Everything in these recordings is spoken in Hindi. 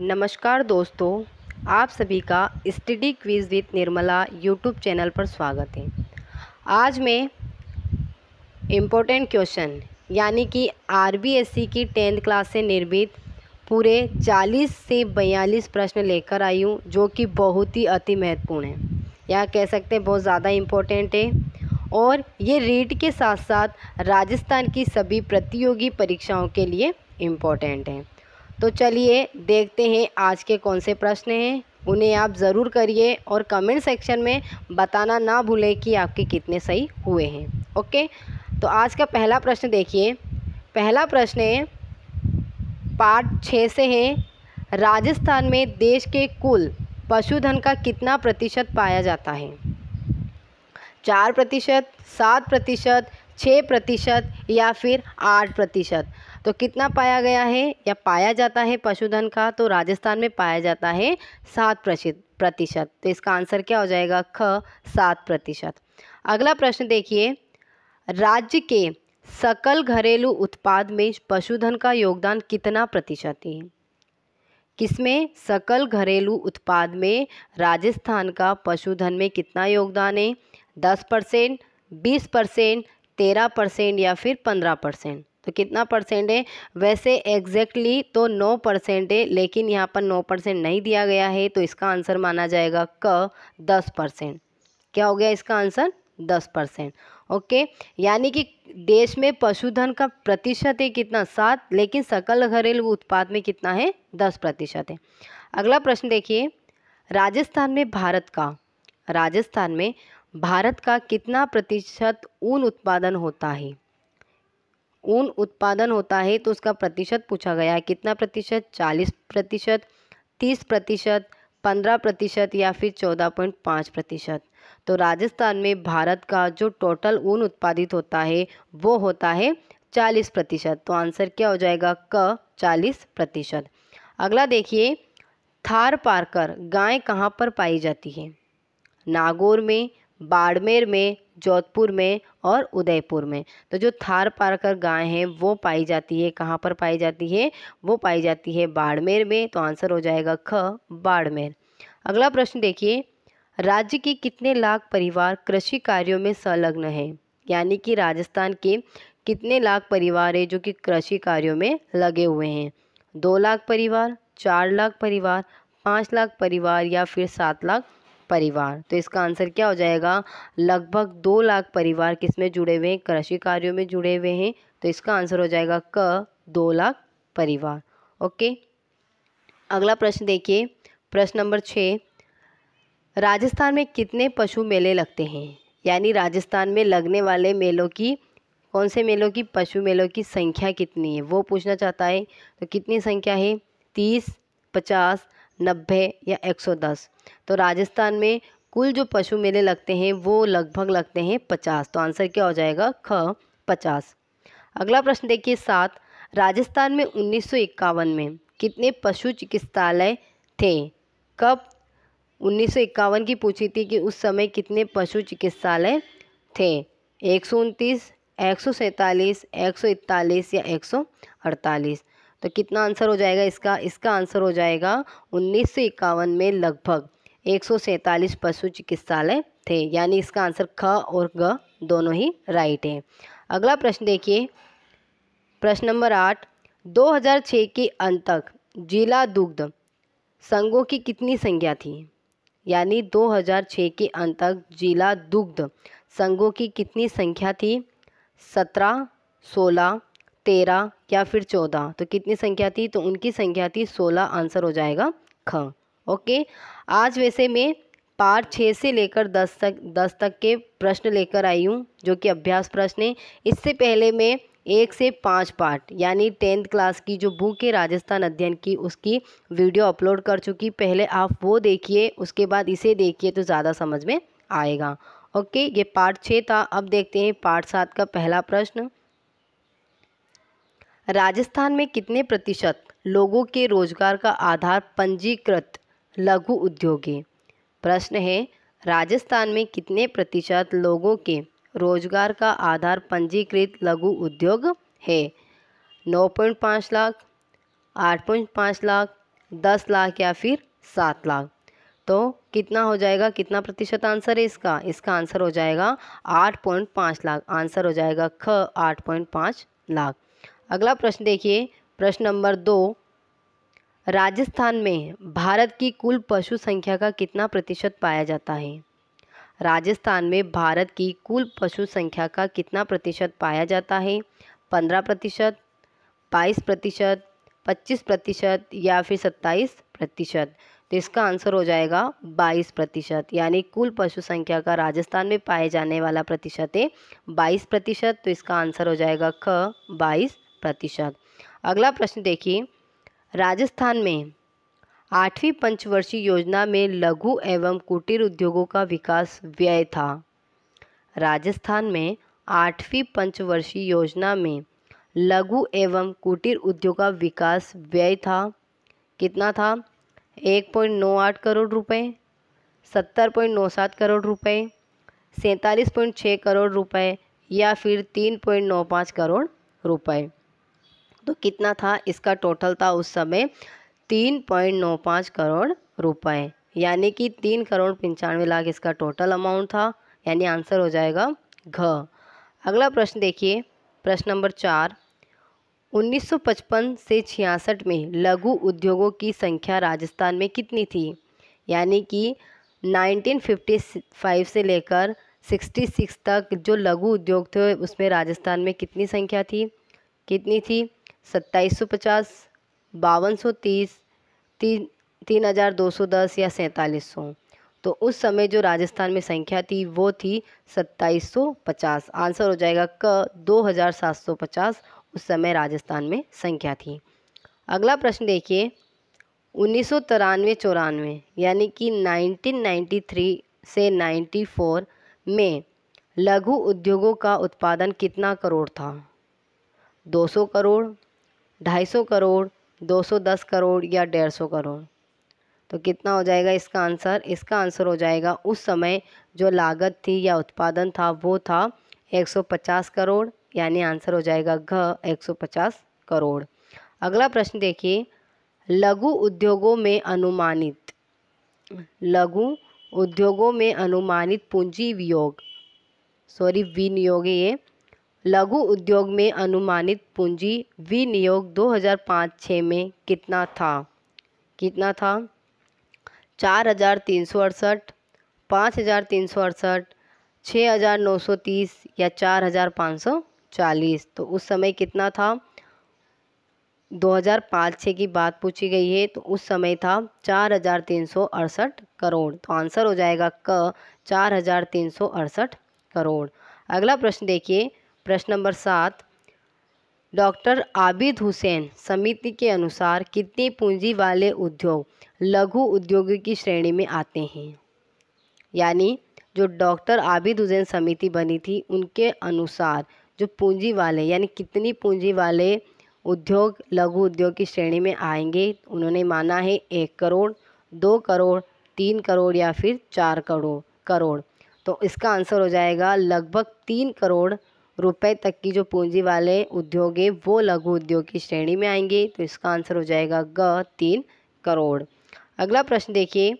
नमस्कार दोस्तों आप सभी का study quiz with Nirmala YouTube channel पर स्वागत है आज मैं इम्पोर्टेंट क्वेश्चन यानी कि आरबीएससी की टेंथ क्लास से निर्मित पूरे 40 से 42 प्रश्न लेकर आई हूँ जो कि बहुत ही अति महत्वपूर्ण है या कह सकते हैं बहुत ज़्यादा इम्पोर्टेंट है और ये रीट के साथ साथ राजस्थान की सभी प्रतियोगी परीक्षाओं के लिए इम्पोर्टेंट हैं तो चलिए देखते हैं आज के कौन से प्रश्न हैं उन्हें आप ज़रूर करिए और कमेंट सेक्शन में बताना ना भूलें कि आपके कितने सही हुए हैं ओके तो आज का पहला प्रश्न देखिए पहला प्रश्न है पार्ट छः से है राजस्थान में देश के कुल पशुधन का कितना प्रतिशत पाया जाता है चार प्रतिशत सात प्रतिशत छः प्रतिशत या फिर आठ प्रतिशत तो कितना पाया गया है या पाया जाता है पशुधन का तो राजस्थान में पाया जाता है सात प्रतिशत तो इसका आंसर क्या हो जाएगा ख सात प्रतिशत अगला प्रश्न देखिए राज्य के सकल घरेलू उत्पाद में पशुधन का योगदान कितना प्रतिशत है किसमें सकल घरेलू उत्पाद में राजस्थान का पशुधन में कितना योगदान है दस परसेंट बीस परसेंट तेरह परसेंट या फिर पंद्रह परसेंट तो कितना परसेंट है वैसे एग्जैक्टली तो नौ परसेंट है लेकिन यहाँ पर नौ परसेंट नहीं दिया गया है तो इसका आंसर माना जाएगा क दस परसेंट क्या हो गया इसका आंसर दस परसेंट ओके यानी कि देश में पशुधन का प्रतिशत है कितना सात लेकिन सकल घरेलू उत्पाद में कितना है दस प्रतिशत है अगला प्रश्न देखिए राजस्थान में भारत का राजस्थान में भारत का कितना प्रतिशत ऊन उत्पादन होता है ऊन उत्पादन होता है तो उसका प्रतिशत पूछा गया है कितना प्रतिशत चालीस प्रतिशत तीस प्रतिशत पंद्रह प्रतिशत या फिर चौदह पॉइंट पाँच प्रतिशत तो राजस्थान में भारत का जो टोटल ऊन उत्पादित होता है वो होता है चालीस प्रतिशत तो आंसर क्या हो जाएगा क चालीस प्रतिशत अगला देखिए थार पारकर गाय कहाँ पर पाई जाती है नागौर में बाड़मेर में जोधपुर में और उदयपुर में तो जो थार पारकर गाय है वो पाई जाती है कहाँ पर पाई जाती है वो पाई जाती है बाड़मेर में तो आंसर हो जाएगा ख बाड़मेर अगला प्रश्न देखिए राज्य के कितने लाख परिवार कृषि कार्यों में संलग्न है यानी कि राजस्थान के कितने लाख परिवार है जो कि कृषि कार्यों में लगे हुए हैं दो लाख परिवार चार लाख परिवार पाँच लाख परिवार या फिर सात लाख परिवार तो इसका आंसर क्या हो जाएगा लगभग दो लाख परिवार किस में जुड़े हुए हैं कृषि कार्यों में जुड़े हुए हैं तो इसका आंसर हो जाएगा क दो लाख परिवार ओके अगला प्रश्न देखिए प्रश्न नंबर छः राजस्थान में कितने पशु मेले लगते हैं यानी राजस्थान में लगने वाले मेलों की कौन से मेलों की पशु मेलों की संख्या कितनी है वो पूछना चाहता है तो कितनी संख्या है तीस पचास नब्बे या एक सौ दस तो राजस्थान में कुल जो पशु मेले लगते हैं वो लगभग लगते हैं पचास तो आंसर क्या हो जाएगा ख पचास अगला प्रश्न देखिए सात राजस्थान में उन्नीस में कितने पशु चिकित्सालय थे कब उन्नीस की पूछी थी कि उस समय कितने पशु चिकित्सालय थे एक सौ उनतीस एक सौ सैंतालीस एक सौ इकतालीस या एक सौ अड़तालीस तो कितना आंसर हो जाएगा इसका इसका आंसर हो जाएगा उन्नीस में लगभग एक पशु चिकित्सालय थे यानी इसका आंसर ख और ग दोनों ही राइट हैं अगला प्रश्न देखिए प्रश्न नंबर आठ 2006 के अंत तक जिला दुग्ध संघों की कितनी संख्या थी यानी 2006 के अंत तक जिला दुग्ध संघों की कितनी संख्या थी सत्रह सोलह तेरह या फिर चौदह तो कितनी संख्या थी तो उनकी संख्या थी सोलह आंसर हो जाएगा ख ओके आज वैसे मैं पार्ट छः से लेकर दस तक दस तक के प्रश्न लेकर आई हूँ जो कि अभ्यास प्रश्न है इससे पहले मैं एक से पाँच पार्ट यानी टेंथ क्लास की जो बुक है राजस्थान अध्ययन की उसकी वीडियो अपलोड कर चुकी पहले आप वो देखिए उसके बाद इसे देखिए तो ज़्यादा समझ में आएगा ओके ये पार्ट छः था अब देखते हैं पार्ट सात का पहला प्रश्न राजस्थान में कितने प्रतिशत लोगों के रोजगार का आधार पंजीकृत लघु उद्योग है प्रश्न है राजस्थान में कितने प्रतिशत लोगों के रोजगार का आधार पंजीकृत लघु उद्योग है 9.5 लाख 8.5 लाख 10 लाख या फिर 7 लाख तो कितना हो जाएगा कितना प्रतिशत आंसर है इसका इसका आंसर हो जाएगा 8.5 लाख आंसर हो जाएगा ख 8.5 लाख अगला प्रश्न देखिए प्रश्न नंबर दो राजस्थान में भारत की कुल पशु संख्या का कितना प्रतिशत पाया जाता है राजस्थान में भारत की कुल पशु संख्या का कितना प्रतिशत पाया जाता है पंद्रह प्रतिशत बाईस प्रतिशत पच्चीस प्रतिशत या फिर सत्ताईस प्रतिशत तो इसका आंसर हो जाएगा बाईस प्रतिशत यानी कुल पशु संख्या का राजस्थान में पाए जाने वाला प्रतिशत है बाईस प्रतिशत तो इसका आंसर हो जाएगा ख बाईस प्रतिशत अगला प्रश्न देखिए राजस्थान में आठवीं पंचवर्षीय योजना में लघु एवं कुटीर उद्योगों का विकास व्यय था राजस्थान में आठवीं पंचवर्षीय योजना में लघु एवं कुटीर उद्योग का विकास व्यय था कितना था एक पॉइंट नौ आठ करोड़ रुपए सत्तर पॉइंट नौ सात करोड़ रुपए सैंतालीस पॉइंट छः करोड़ रुपए या फिर तीन पॉइंट नौ पाँच करोड़ रुपए तो कितना था इसका टोटल था उस समय तीन पॉइंट नौ पाँच करोड़ रुपए यानी कि तीन करोड़ पंचानवे लाख इसका टोटल अमाउंट था यानी आंसर हो जाएगा घ अगला प्रश्न देखिए प्रश्न नंबर चार 1955 से छियासठ में लघु उद्योगों की संख्या राजस्थान में कितनी थी यानी कि 1955 से लेकर 66 तक जो लघु उद्योग थे उसमें राजस्थान में कितनी संख्या थी कितनी थी सत्ताईस सौ पचास बावन सौ तीस तीन तीन हज़ार दो सौ दस या सैंतालीस सौ तो उस समय जो राजस्थान में संख्या थी वो थी सत्ताईस सौ पचास आंसर हो जाएगा क दो हज़ार सात सौ पचास उस समय राजस्थान में संख्या थी अगला प्रश्न देखिए उन्नीस सौ तिरानवे चौरानवे यानी कि नाइनटीन नाइन्टी थ्री से नाइन्टी फोर में लघु उद्योगों का उत्पादन कितना करोड़ था दो सौ करोड़ ढाई सौ करोड़ दो सौ दस करोड़ या डेढ़ सौ करोड़ तो कितना हो जाएगा इसका आंसर इसका आंसर हो जाएगा उस समय जो लागत थी या उत्पादन था वो था एक सौ पचास करोड़ यानी आंसर हो जाएगा घ एक सौ पचास करोड़ अगला प्रश्न देखिए लघु उद्योगों में अनुमानित लघु उद्योगों में अनुमानित पूंजी वियोग सॉरी विनियोग ये लघु उद्योग में अनुमानित पूंजी विनियोग 2005-6 में कितना था कितना था चार हज़ार तीन सौ अड़सठ पाँच हज़ार तीन सौ अड़सठ छः हज़ार नौ सौ तीस या चार हज़ार पाँच सौ चालीस तो उस समय कितना था 2005-6 की बात पूछी गई है तो उस समय था चार हज़ार तीन सौ अड़सठ करोड़ तो आंसर हो जाएगा क चार हज़ार तीन सौ अड़सठ करोड़ अगला प्रश्न देखिए प्रश्न नंबर सात डॉक्टर आबिद हुसैन समिति के अनुसार कितनी पूंजी वाले उद्योग लघु उद्योग की श्रेणी में आते हैं यानी जो डॉक्टर आबिद हुसैन समिति बनी थी उनके अनुसार जो पूंजी वाले यानी कितनी पूंजी वाले उद्योग लघु उद्योग की श्रेणी में आएंगे उन्होंने माना है एक करोड़ दो करोड़ तीन करोड़ या फिर चार करोड़ करोड़ तो इसका आंसर हो जाएगा लगभग तीन करोड़ रुपए तक की जो पूंजी वाले उद्योग हैं वो लघु उद्योग की श्रेणी में आएंगे तो इसका आंसर हो जाएगा ग तीन करोड़ अगला प्रश्न देखिए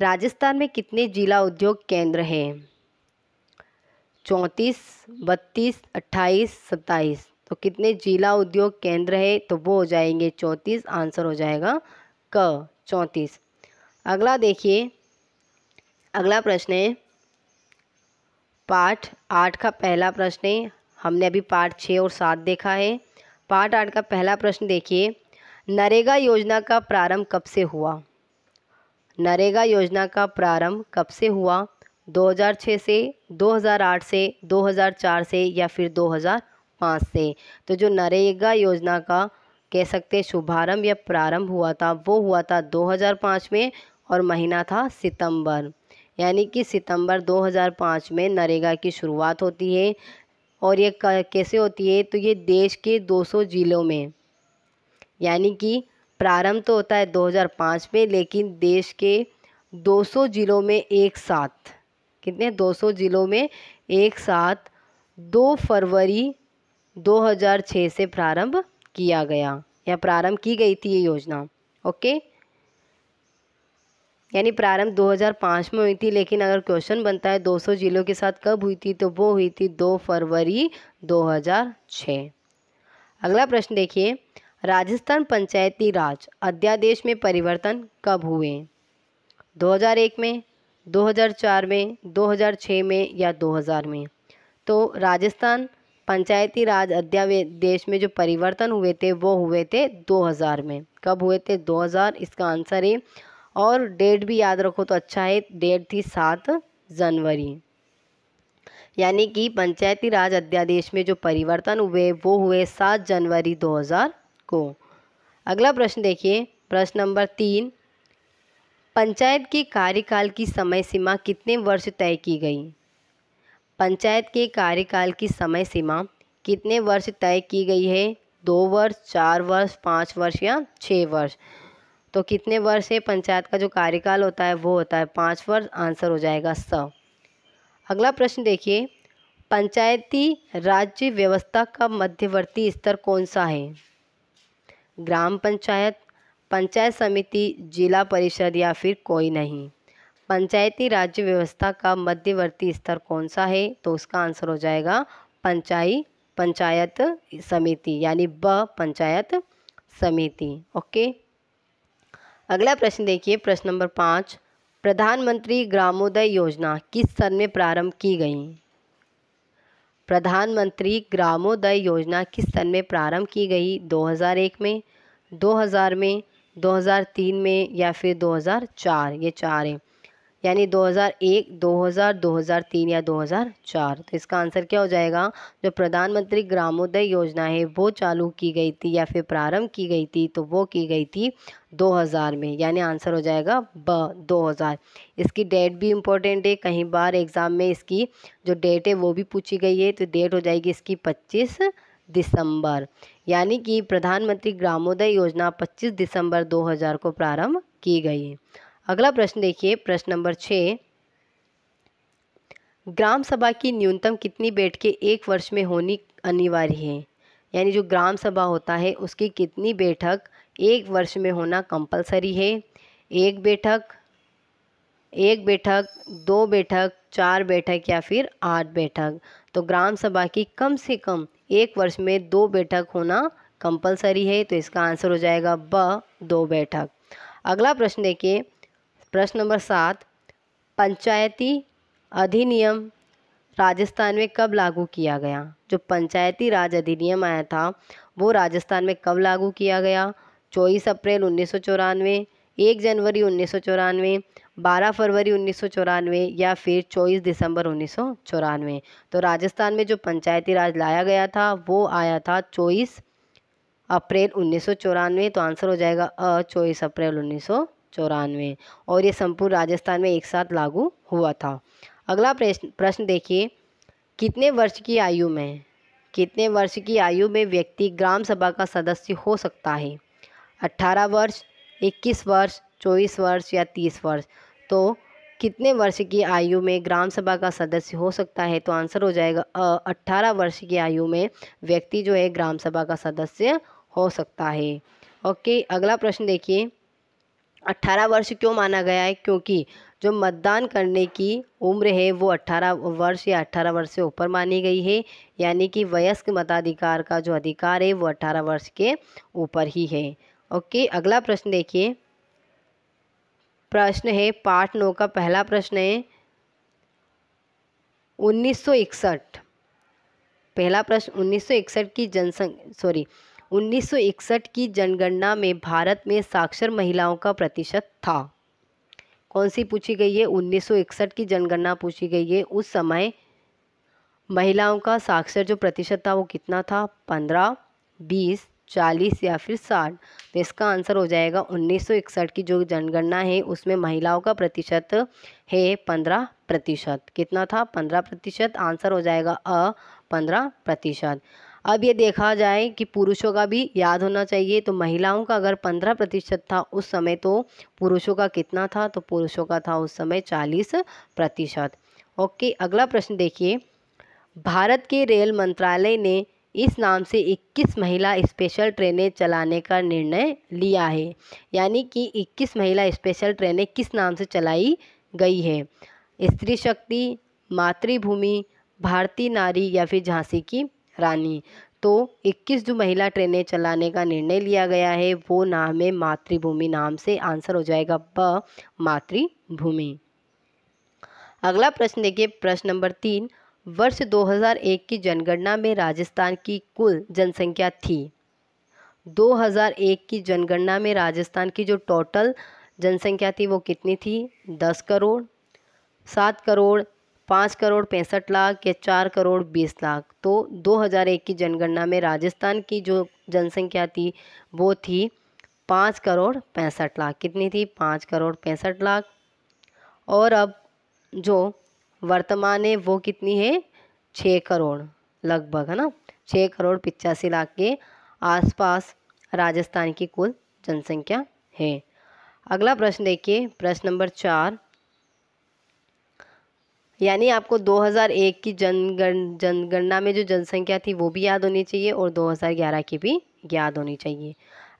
राजस्थान में कितने जिला उद्योग केंद्र हैं चौंतीस बत्तीस अट्ठाईस सत्ताईस तो कितने जिला उद्योग केंद्र है तो वो हो जाएंगे चौंतीस आंसर हो जाएगा क चौंतीस अगला देखिए अगला प्रश्न है पाठ आठ का पहला प्रश्न है हमने अभी पाठ छः और सात देखा है पाठ आठ का पहला प्रश्न देखिए नरेगा योजना का प्रारंभ कब से हुआ नरेगा योजना का प्रारंभ कब से हुआ 2006 से 2008 से 2004 से या फिर 2005 से तो जो नरेगा योजना का कह सकते हैं शुभारंभ या प्रारंभ हुआ था वो हुआ था 2005 में और महीना था सितंबर यानी कि सितंबर 2005 में नरेगा की शुरुआत होती है और ये कैसे होती है तो ये देश के 200 ज़िलों में यानी कि प्रारंभ तो होता है 2005 में लेकिन देश के 200 ज़िलों में एक साथ कितने 200 ज़िलों में एक साथ 2 फरवरी 2006 से प्रारंभ किया गया या प्रारंभ की गई थी ये योजना ओके यानी प्रारंभ 2005 में हुई थी लेकिन अगर क्वेश्चन बनता है 200 जिलों के साथ कब हुई थी तो वो हुई थी 2 फरवरी 2006 अगला प्रश्न देखिए राजस्थान पंचायती राज अध्यादेश में परिवर्तन कब हुए 2001 में 2004 में 2006 में या 2000 में तो राजस्थान पंचायती राज अध्यादेश में जो परिवर्तन हुए थे वो हुए थे 2000 में कब हुए थे 2000 इसका आंसर है और डेट भी याद रखो तो अच्छा है डेट थी सात जनवरी यानी कि पंचायती राज अध्यादेश में जो परिवर्तन हुए वो हुए सात जनवरी 2000 को अगला प्रश्न देखिए प्रश्न नंबर तीन पंचायत के कार्यकाल की समय सीमा कितने वर्ष तय की गई पंचायत के कार्यकाल की समय सीमा कितने वर्ष तय की गई है दो वर्ष चार वर्ष पाँच वर्ष या छः वर्ष तो कितने वर्ष है पंचायत का जो कार्यकाल होता है वो होता है पाँच वर्ष आंसर हो जाएगा स अगला प्रश्न देखिए पंचायती राज्य व्यवस्था का मध्यवर्ती स्तर कौन सा है ग्राम पंचायत पंचायत समिति जिला परिषद या फिर कोई नहीं पंचायती राज्य व्यवस्था का मध्यवर्ती स्तर कौन सा है तो उसका आंसर हो जाएगा पंचायत पंचायत समिति यानी ब पंचायत समिति ओके अगला प्रश्न देखिए प्रश्न नंबर पाँच प्रधानमंत्री ग्रामोदय योजना किस सन में प्रारंभ की गई प्रधानमंत्री ग्रामोदय योजना किस सन में प्रारंभ की गई 2001 में 2000 में 2003 में या फिर 2004 ये चार हैं यानी 2001, 2000, 2003 या 2004 तो इसका आंसर क्या हो जाएगा जो प्रधानमंत्री ग्रामोदय योजना है वो चालू की गई थी या फिर प्रारंभ की गई थी तो वो की गई थी 2000 में यानी आंसर हो जाएगा ब 2000 इसकी डेट भी इम्पोर्टेंट है कहीं बार एग्ज़ाम में इसकी जो डेट है वो भी पूछी गई है तो डेट हो जाएगी इसकी पच्चीस दिसंबर यानी कि प्रधानमंत्री ग्रामोदय योजना पच्चीस दिसंबर दो को प्रारंभ की गई है अगला प्रश्न देखिए प्रश्न नंबर छः ग्राम सभा की न्यूनतम कितनी बैठकें एक वर्ष में होनी अनिवार्य है यानी जो ग्राम सभा होता है उसकी कितनी बैठक एक वर्ष में होना कंपलसरी है एक बैठक एक बैठक दो बैठक चार बैठक या फिर आठ बैठक तो ग्राम सभा की कम से कम एक वर्ष में दो बैठक होना कंपलसरी है तो इसका आंसर हो जाएगा ब दो बैठक अगला प्रश्न देखिए प्रश्न नंबर सात पंचायती अधिनियम राजस्थान में कब लागू किया गया जो पंचायती राज अधिनियम आया था वो राजस्थान में कब लागू किया गया चौबीस अप्रैल उन्नीस सौ चौरानवे एक जनवरी उन्नीस सौ चौरानवे बारह फरवरी उन्नीस सौ चौरानवे या फिर चौबीस दिसंबर उन्नीस सौ चौरानवे तो राजस्थान में जो पंचायती राज लाया गया था वो आया था चौबीस अप्रैल उन्नीस सौ चौरानवे तो आंसर हो जाएगा अ चौबीस अप्रैल उन्नीस सौ चौरानवे और ये संपूर्ण राजस्थान में एक साथ लागू हुआ था अगला प्रश्न प्रश्न देखिए कितने वर्ष की आयु में कितने वर्ष की आयु में व्यक्ति ग्राम सभा का सदस्य हो सकता है अट्ठारह वर्ष इक्कीस वर्ष चौबीस वर्ष या तीस वर्ष तो कितने वर्ष की आयु में ग्राम सभा का सदस्य हो सकता है तो आंसर हो जाएगा अट्ठारह वर्ष की आयु में व्यक्ति जो है ग्राम सभा का सदस्य हो सकता है ओके अगला प्रश्न देखिए अट्ठारह वर्ष क्यों माना गया है क्योंकि जो मतदान करने की उम्र है वो अट्ठारह वर्ष या अट्ठारह वर्ष से ऊपर मानी गई है यानी कि वयस्क मताधिकार का जो अधिकार है वो अट्ठारह वर्ष के ऊपर ही है ओके अगला प्रश्न देखिए प्रश्न है पाठ नौ का पहला प्रश्न है 1961 पहला प्रश्न 1961 की जनसंख्या सॉरी 1961 की जनगणना में भारत में साक्षर महिलाओं का प्रतिशत था कौन सी पूछी गई है 1961 की जनगणना पूछी गई है उस समय महिलाओं का साक्षर जो प्रतिशत था वो कितना था पंद्रह बीस चालीस या फिर साठ तो इसका आंसर हो जाएगा 1961 की जो जनगणना है उसमें महिलाओं का प्रतिशत है पंद्रह प्रतिशत कितना था पंद्रह प्रतिशत आंसर हो जाएगा अ पंद्रह प्रतिशत अब ये देखा जाए कि पुरुषों का भी याद होना चाहिए तो महिलाओं का अगर पंद्रह प्रतिशत था उस समय तो पुरुषों का कितना था तो पुरुषों का था उस समय चालीस प्रतिशत ओके अगला प्रश्न देखिए भारत के रेल मंत्रालय ने इस नाम से 21 महिला स्पेशल ट्रेनें चलाने का निर्णय लिया है यानी कि 21 महिला स्पेशल ट्रेनें किस नाम से चलाई गई है स्त्री शक्ति मातृभूमि भारतीय नारी या फिर झांसी की रानी तो 21 जो महिला ट्रेनें चलाने का निर्णय लिया गया है वो नाम है मातृभूमि नाम से आंसर हो जाएगा ब मातृभूमि अगला प्रश्न देखिए प्रश्न नंबर तीन वर्ष 2001 की जनगणना में राजस्थान की कुल जनसंख्या थी 2001 की जनगणना में राजस्थान की जो टोटल जनसंख्या थी वो कितनी थी दस करोड़ सात करोड़ पाँच करोड़ पैंसठ लाख या चार करोड़ बीस लाख तो 2001 की जनगणना में राजस्थान की जो जनसंख्या थी वो थी पाँच करोड़ पैंसठ लाख कितनी थी पाँच करोड़ पैंसठ लाख और अब जो वर्तमान है वो कितनी है छः करोड़ लगभग है ना छः करोड़ पिचासी लाख के आसपास राजस्थान की कुल जनसंख्या है अगला प्रश्न देखिए प्रश्न नंबर चार यानी आपको 2001 की जनगण जनगणना में जो जनसंख्या थी वो भी याद होनी चाहिए और 2011 की भी याद होनी चाहिए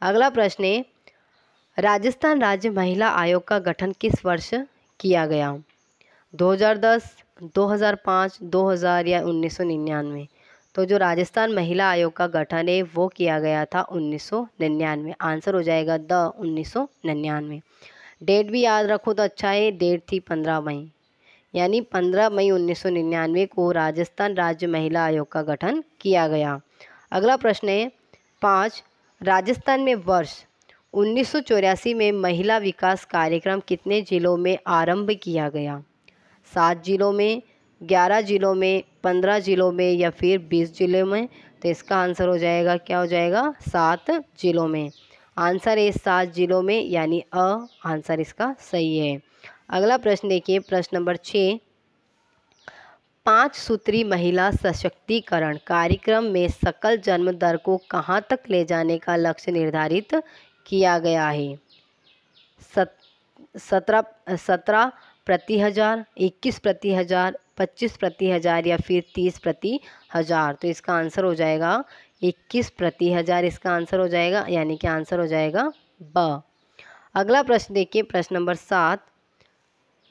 अगला प्रश्न है राजस्थान राज्य महिला आयोग का गठन किस वर्ष किया गया 2010, 2005, 2000 या उन्नीस तो जो राजस्थान महिला आयोग का गठन है वो किया गया था 1999 आंसर हो जाएगा द 1999 डेट भी याद रखो तो अच्छा है डेट थी 15 मई यानी 15 मई 1999 को राजस्थान राज्य महिला आयोग का गठन किया गया अगला प्रश्न है पाँच राजस्थान में वर्ष उन्नीस में महिला विकास कार्यक्रम कितने जिलों में आरंभ किया गया सात जिलों में ग्यारह जिलों में पंद्रह जिलों में या फिर बीस जिलों में तो इसका आंसर हो जाएगा क्या हो जाएगा सात जिलों में आंसर है सात जिलों में यानी अ आंसर इसका सही है अगला प्रश्न देखिए प्रश्न नंबर छः पाँच सूत्री महिला सशक्तिकरण कार्यक्रम में सकल जन्म दर को कहाँ तक ले जाने का लक्ष्य निर्धारित किया गया है सत सत्रह सत्रह प्रति हज़ार इक्कीस प्रति हज़ार पच्चीस प्रति हज़ार या फिर तीस प्रति हज़ार तो इसका आंसर हो जाएगा इक्कीस प्रति हज़ार इसका आंसर हो जाएगा यानी कि आंसर हो जाएगा ब अगला प्रश्न देखिए प्रश्न नंबर सात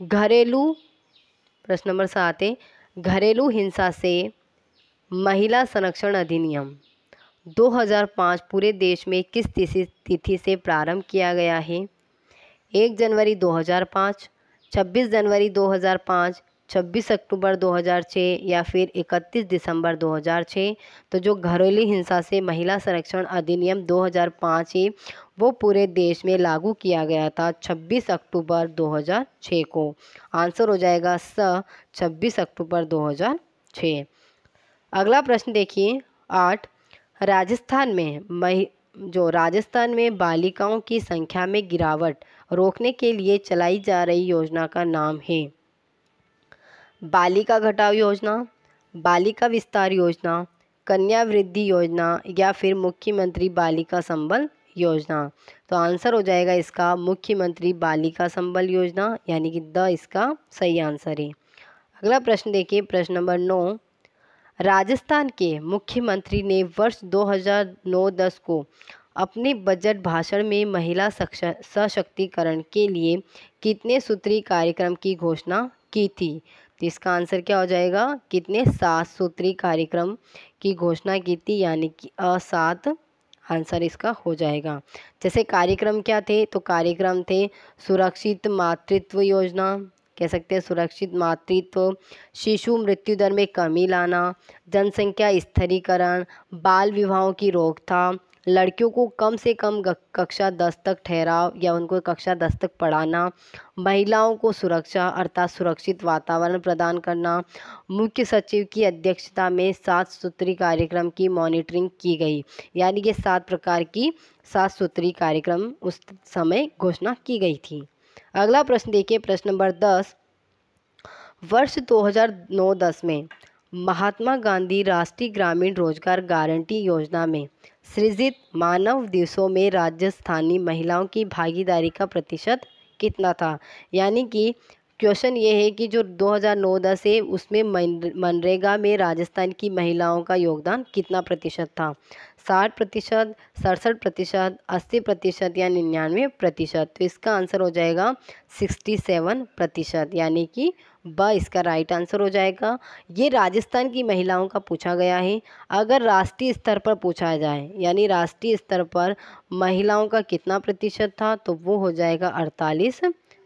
घरेलू प्रश्न नंबर सात है घरेलू हिंसा से महिला संरक्षण अधिनियम 2005 पूरे देश में किस तिथि से प्रारंभ किया गया है एक जनवरी 2005, 26 जनवरी 2005, 26 अक्टूबर 2006 या फिर 31 दिसंबर 2006 तो जो घरेलू हिंसा से महिला संरक्षण अधिनियम 2005 है वो पूरे देश में लागू किया गया था 26 अक्टूबर 2006 को आंसर हो जाएगा स 26 अक्टूबर 2006 अगला प्रश्न देखिए आठ राजस्थान में मही जो राजस्थान में बालिकाओं की संख्या में गिरावट रोकने के लिए चलाई जा रही योजना का नाम है बालिका घटाव योजना बालिका विस्तार योजना कन्या वृद्धि योजना या फिर मुख्यमंत्री बालिका संबल योजना तो आंसर हो जाएगा इसका मुख्यमंत्री बालिका संबल योजना यानी कि द इसका सही आंसर है अगला प्रश्न देखिए प्रश्न नंबर नौ राजस्थान के मुख्यमंत्री ने वर्ष 2009-10 को अपने बजट भाषण में महिला सशक्तिकरण के लिए कितने सूत्री कार्यक्रम की घोषणा की थी तो इसका आंसर क्या हो जाएगा कितने सात सूत्री कार्यक्रम की घोषणा की थी यानी कि सात आंसर इसका हो जाएगा जैसे कार्यक्रम क्या थे तो कार्यक्रम थे सुरक्षित मातृत्व योजना कह सकते हैं सुरक्षित मातृत्व शिशु मृत्यु दर में कमी लाना जनसंख्या स्थिरीकरण बाल विवाहों की रोकथाम लड़कियों को कम से कम कक्षा दस तक ठहराव या उनको कक्षा दस तक पढ़ाना महिलाओं को सुरक्षा अर्थात सुरक्षित वातावरण प्रदान करना मुख्य सचिव की अध्यक्षता में सात सूत्री कार्यक्रम की मॉनिटरिंग की गई यानी कि सात प्रकार की सात सूत्री कार्यक्रम उस समय घोषणा की गई थी अगला प्रश्न देखिए प्रश्न नंबर दस वर्ष 2009-10 में महात्मा गांधी राष्ट्रीय ग्रामीण रोजगार गारंटी योजना में सृजित मानव दिवसों में राजस्थानी महिलाओं की भागीदारी का प्रतिशत कितना था यानी कि क्वेश्चन ये है कि जो 2009-10 है उसमें मनरेगा में राजस्थान की महिलाओं का योगदान कितना प्रतिशत था साठ प्रतिशत सड़सठ प्रतिशत अस्सी प्रतिशत या निन्यानवे प्रतिशत तो इसका आंसर हो जाएगा सिक्सटी सेवन प्रतिशत यानी कि ब इसका राइट आंसर हो जाएगा ये राजस्थान की महिलाओं का पूछा गया है अगर राष्ट्रीय स्तर पर पूछा जाए यानी राष्ट्रीय स्तर पर महिलाओं का कितना प्रतिशत था तो वो हो जाएगा अड़तालीस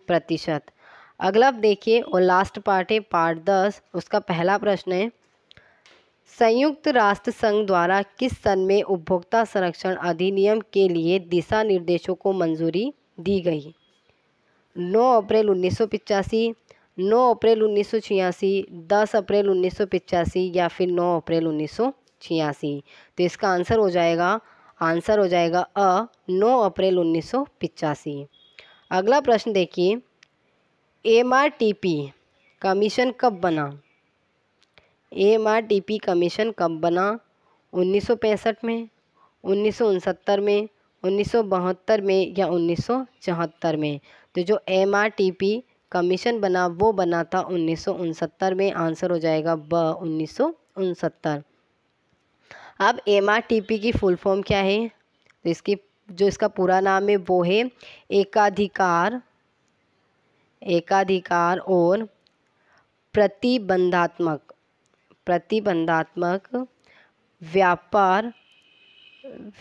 प्रतिशत अगला आप देखिए और लास्ट पार्ट है पार्ट दस उसका पहला प्रश्न है संयुक्त राष्ट्र संघ द्वारा किस सन में उपभोक्ता संरक्षण अधिनियम के लिए दिशा निर्देशों को मंजूरी दी गई 9 अप्रैल उन्नीस 9 अप्रैल उन्नीस 10 अप्रैल उन्नीस या फिर 9 अप्रैल उन्नीस तो इसका आंसर हो जाएगा आंसर हो जाएगा अ 9 अप्रैल उन्नीस अगला प्रश्न देखिए M R T P commission कब बना M R T P commission कब बना उन्नीस सौ पैंसठ में उन्नीस सौ उनसत्तर में उन्नीस सौ बहत्तर में या उन्नीस सौ चौहत्तर में तो जो M R T P commission बना वो बना था उन्नीस सौ उनसत्तर में आंसर हो जाएगा ब उन्नीस सौ उनसत्तर अब एम आर टी पी की फुल फॉर्म क्या है तो इसकी जो इसका पूरा नाम है वो है एकाधिकार एकाधिकार और प्रतिबंधात्मक प्रतिबंधात्मक व्यापार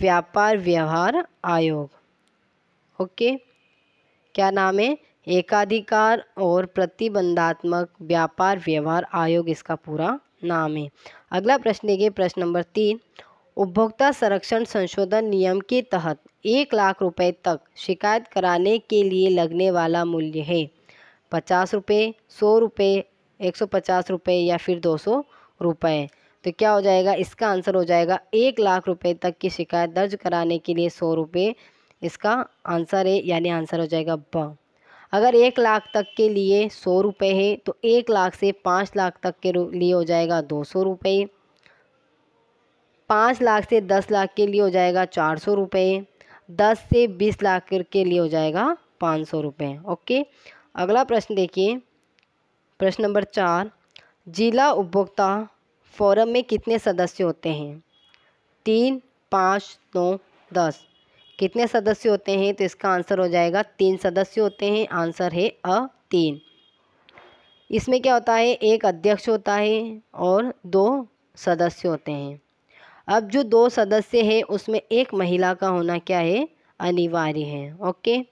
व्यापार व्यवहार आयोग ओके क्या नाम है एकाधिकार और प्रतिबंधात्मक व्यापार व्यवहार आयोग इसका पूरा नाम है अगला प्रश्न देखिए प्रश्न नंबर तीन उपभोक्ता संरक्षण संशोधन नियम के तहत एक लाख रुपए तक शिकायत कराने के लिए लगने वाला मूल्य है पचास रुपये सौ रुपये एक सौ पचास रुपये या फिर दो सौ रुपये तो क्या हो जाएगा इसका आंसर हो जाएगा एक लाख रुपए तक की शिकायत दर्ज कराने के लिए सौ रुपये इसका आंसर है यानी आंसर हो जाएगा ब अगर एक लाख तक के लिए सौ रुपये है तो एक लाख से पाँच लाख तक के लिए हो जाएगा दो सौ रुपये पाँच लाख से दस लाख के लिए हो जाएगा चार सौ रुपये दस से बीस लाख के लिए हो जाएगा पाँच सौ रुपये ओके अगला प्रश्न देखिए प्रश्न नंबर चार जिला उपभोक्ता फोरम में कितने सदस्य होते हैं तीन पाँच नौ दस कितने सदस्य होते हैं तो इसका आंसर हो जाएगा तीन सदस्य होते हैं आंसर है अ तीन इसमें क्या होता है एक अध्यक्ष होता है और दो सदस्य होते हैं अब जो दो सदस्य हैं उसमें एक महिला का होना क्या है अनिवार्य है ओके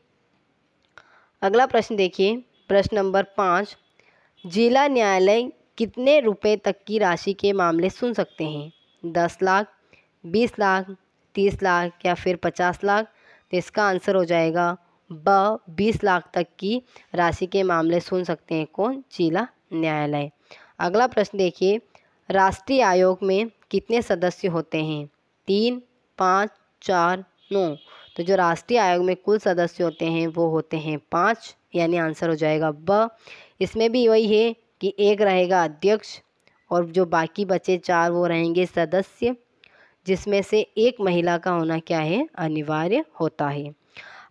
अगला प्रश्न देखिए प्रश्न नंबर पाँच जिला न्यायालय कितने रुपए तक की राशि के मामले सुन सकते हैं दस लाख बीस लाख तीस लाख या फिर पचास लाख तो इसका आंसर हो जाएगा ब बीस लाख तक की राशि के मामले सुन सकते हैं कौन जिला न्यायालय अगला प्रश्न देखिए राष्ट्रीय आयोग में कितने सदस्य होते हैं तीन पाँच चार नौ तो जो राष्ट्रीय आयोग में कुल सदस्य होते हैं वो होते हैं पाँच यानी आंसर हो जाएगा ब इसमें भी वही है कि एक रहेगा अध्यक्ष और जो बाकी बचे चार वो रहेंगे सदस्य जिसमें से एक महिला का होना क्या है अनिवार्य होता है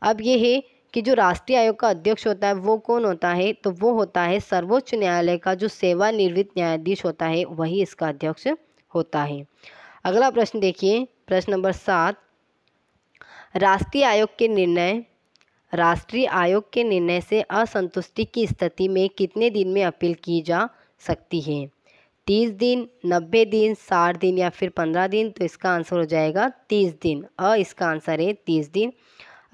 अब ये है कि जो राष्ट्रीय आयोग का अध्यक्ष होता है वो कौन होता है तो वो होता है सर्वोच्च न्यायालय का जो सेवानिवृत्त न्यायाधीश होता है वही इसका अध्यक्ष होता है अगला प्रश्न देखिए प्रश्न नंबर सात राष्ट्रीय आयोग के निर्णय राष्ट्रीय आयोग के निर्णय से असंतुष्टि की स्थिति में कितने दिन में अपील की जा सकती है तीस दिन नब्बे दिन साठ दिन या फिर पंद्रह दिन तो इसका आंसर हो जाएगा तीस दिन अ इसका आंसर है तीस दिन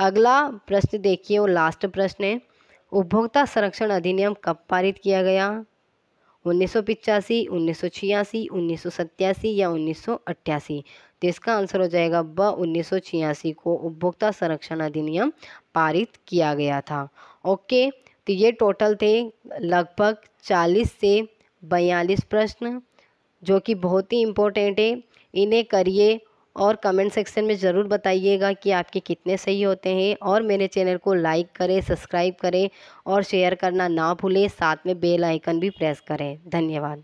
अगला प्रश्न देखिए वो लास्ट प्रश्न है उपभोक्ता संरक्षण अधिनियम कब पारित किया गया उन्नीस सौ पिचासी उन्नीस सौ छियासी उन्नीस सौ सत्तासी या उन्नीस सौ अट्ठासी तो इसका आंसर हो जाएगा ब उन्नीस को उपभोक्ता संरक्षण अधिनियम पारित किया गया था ओके तो ये टोटल थे लगभग चालीस से बयालीस प्रश्न जो कि बहुत ही इम्पोर्टेंट है इन्हें करिए और कमेंट सेक्शन में ज़रूर बताइएगा कि आपके कितने सही होते हैं और मेरे चैनल को लाइक करें सब्सक्राइब करें और शेयर करना ना भूलें साथ में बेल आइकन भी प्रेस करें धन्यवाद